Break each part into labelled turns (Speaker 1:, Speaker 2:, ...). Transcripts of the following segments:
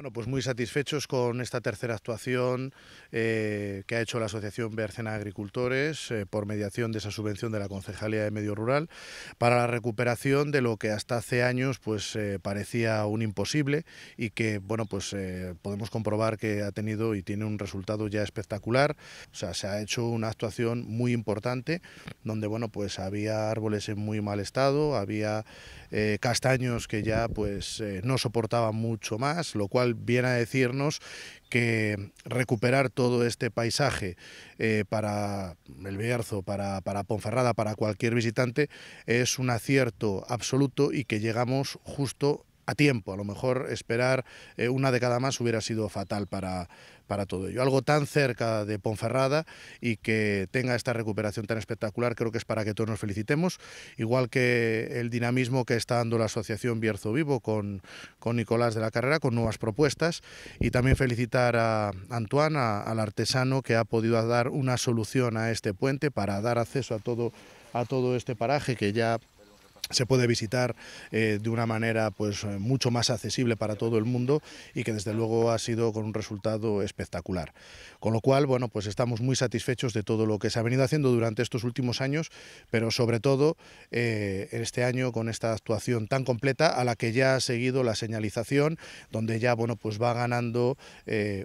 Speaker 1: Bueno, pues muy satisfechos con esta tercera actuación eh, que ha hecho la Asociación Bercena Agricultores eh, por mediación de esa subvención de la Concejalía de Medio Rural para la recuperación de lo que hasta hace años pues eh, parecía un imposible y que bueno pues podemos comprobar que ha tenido y tiene un resultado ya espectacular. O sea, se ha hecho una actuación muy importante donde bueno pues había árboles en muy mal estado, había castaños que ya pues no soportaban mucho más, lo cual viene a decirnos que recuperar todo este paisaje eh, para el Bierzo, para, para, Ponferrada, para cualquier visitante, es un acierto absoluto y que llegamos justo a tiempo. A lo mejor esperar eh, una década más hubiera sido fatal para, para todo ello. Algo tan cerca de Ponferrada y que tenga esta recuperación tan espectacular, creo que es para que todos nos felicitemos, igual que el dinamismo que está dando la Asociación Bierzo Vivo con, Nicolás de la Carrera, con nuevas propuestas, y también felicitar a Antoine, al artesano que ha podido dar una solución a este puente para dar acceso a todo, a todo este paraje que ya se puede visitar eh, de una manera pues eh, mucho más accesible para todo el mundo y que desde luego ha sido con un resultado espectacular. Con lo cual, bueno, pues estamos muy satisfechos de todo lo que se ha venido haciendo durante estos últimos años, pero sobre todo eh, en este año con esta actuación tan completa a la que ya ha seguido la señalización, donde ya bueno pues va ganando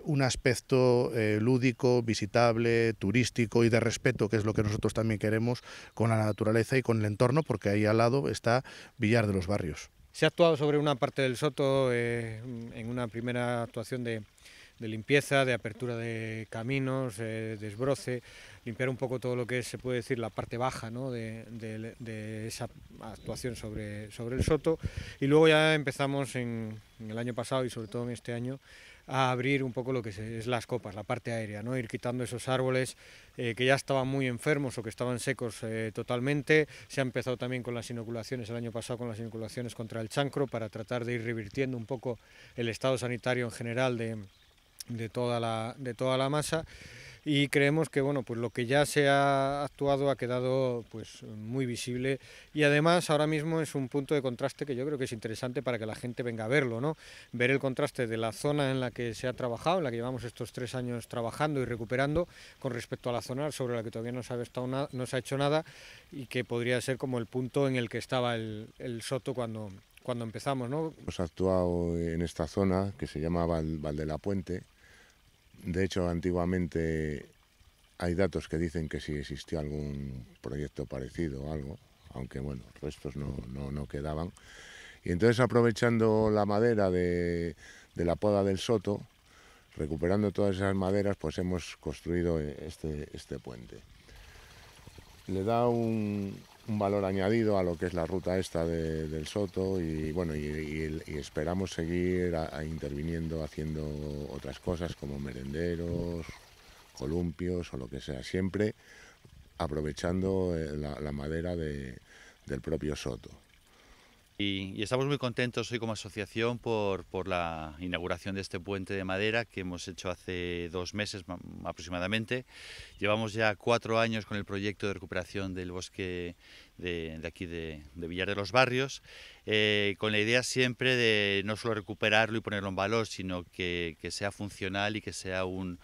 Speaker 1: un aspecto lúdico, visitable, turístico y de respeto, que es lo que nosotros también queremos con la naturaleza y con el entorno, porque ahí al lado está Villar de los Barrios.
Speaker 2: Se ha actuado sobre una parte del soto eh, en una primera actuación de, limpieza, de apertura de caminos, eh, de desbroce, limpiar un poco todo lo que se puede decir, la parte baja de, esa actuación sobre, sobre el Soto. Y luego ya empezamos en, en, el año pasado y sobre todo en este año a abrir un poco lo que es las copas, la parte aérea, ¿no? ir quitando esos árboles eh, que ya estaban muy enfermos o que estaban secos eh, totalmente. Se ha empezado también con las inoculaciones el año pasado, con las inoculaciones contra el chancro, para tratar de ir revirtiendo un poco el estado sanitario en general de, de toda, la, de toda la masa y creemos que bueno, pues lo que ya se ha actuado ha quedado pues muy visible y además ahora mismo es un punto de contraste que yo creo que es interesante para que la gente venga a verlo, ¿no? Ver el contraste de la zona en la que se ha trabajado, en la que llevamos estos tres años trabajando y recuperando con respecto a la zona sobre la que todavía no se ha, no se ha hecho nada y que podría ser como el punto en el que estaba el, soto cuando cuando empezamos, ¿no?
Speaker 3: Hemos actuado en esta zona que se llama Val de la Puente, de hecho, antiguamente hay datos que dicen que sí existió algún proyecto parecido o algo, aunque bueno, restos no, quedaban. Y entonces aprovechando la madera de, la poda del soto, recuperando todas esas maderas, pues hemos construido eh, este, este puente. Le da un, un valor añadido a lo que es la ruta esta del Soto y bueno y, esperamos seguir interviniendo haciendo otras cosas como merenderos, columpios o lo que sea, siempre aprovechando eh, la, madera del propio Soto.
Speaker 4: Y, estamos muy contentos hoy como asociación por, la inauguración de este puente de madera que hemos hecho hace dos meses aproximadamente. Llevamos ya cuatro años con el proyecto de recuperación del bosque de, aquí de, Villar de los Barrios, eh, con la idea siempre de no solo recuperarlo y ponerlo en valor, sino que, sea funcional y que sea un,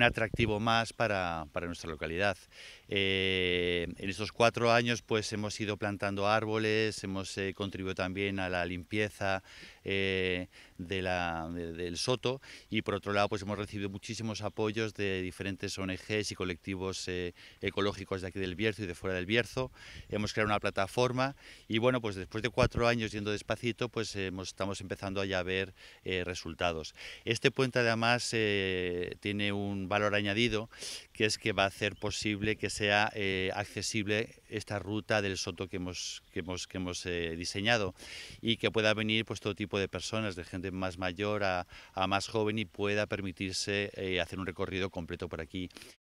Speaker 4: atractivo más para nuestra localidad. Eh, en estos cuatro años pues hemos ido plantando árboles, hemos eh, contribuido también a la limpieza eh, de la, del soto y por otro lado pues hemos recibido muchísimos apoyos de diferentes ONGs y colectivos ecológicos de aquí del Bierzo y de fuera del Bierzo. Hemos creado una plataforma y bueno pues después de cuatro años yendo despacito pues hemos, estamos empezando ya a ver resultados. Este puente además tiene un valor añadido que es que va a hacer posible que se sea eh, accesible esta ruta del Soto que hemos, que hemos, que hemos eh, diseñado y que pueda venir pues, todo tipo de personas, de gente más mayor a, más joven y pueda permitirse eh, hacer un recorrido completo por aquí.